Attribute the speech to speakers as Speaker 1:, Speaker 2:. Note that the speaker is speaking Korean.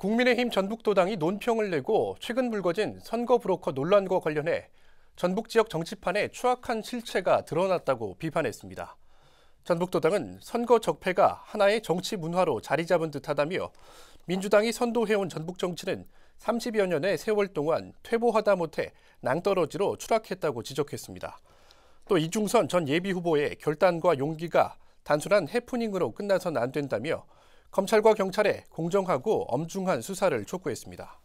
Speaker 1: 국민의힘 전북도당이 논평을 내고 최근 불거진 선거 브로커 논란과 관련해 전북 지역 정치판의 추악한 실체가 드러났다고 비판했습니다. 전북도당은 선거 적폐가 하나의 정치 문화로 자리 잡은 듯하다며 민주당이 선도해온 전북 정치는 30여 년의 세월 동안 퇴보하다 못해 낭떠러지로 추락했다고 지적했습니다. 또 이중선 전 예비 후보의 결단과 용기가 단순한 해프닝으로 끝나선 안 된다며 검찰과 경찰에 공정하고 엄중한 수사를 촉구했습니다.